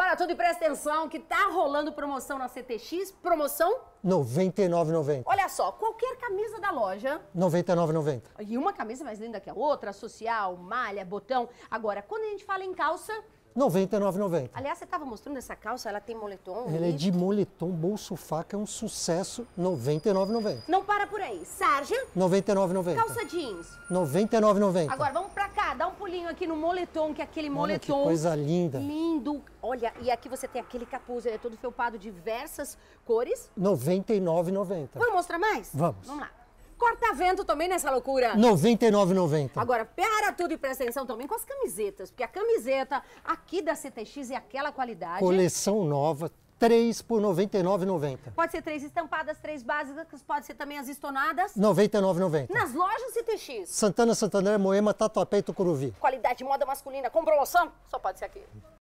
Para tudo e presta atenção que tá rolando promoção na CTX, promoção... 99,90. Olha só, qualquer camisa da loja... 99,90. E uma camisa mais linda que a outra, social, malha, botão. Agora, quando a gente fala em calça... 99,90. Aliás, você estava mostrando essa calça, ela tem moletom? Ela é de moletom, bolso, faca, é um sucesso, 99,90. Não para por aí. Sarja? 99,90. Calça jeans? 99,90. Agora, vamos aqui no moletom, que é aquele moletom. Olha, que coisa linda. Lindo. Olha, e aqui você tem aquele capuz, ele é todo felpado, diversas cores. R$ 99,90. Vamos mostrar mais? Vamos. Vamos lá corta-vento também nessa loucura. 99,90. Agora, para tudo e presta atenção também com as camisetas, porque a camiseta aqui da CTX é aquela qualidade. Coleção nova, três por 99,90. Pode ser três estampadas, três básicas, pode ser também as estonadas. 99,90. Nas lojas CTX. Santana, Santander, Moema, Tatuapé e Tucuruvi. Qualidade de moda masculina com promoção? Só pode ser aqui.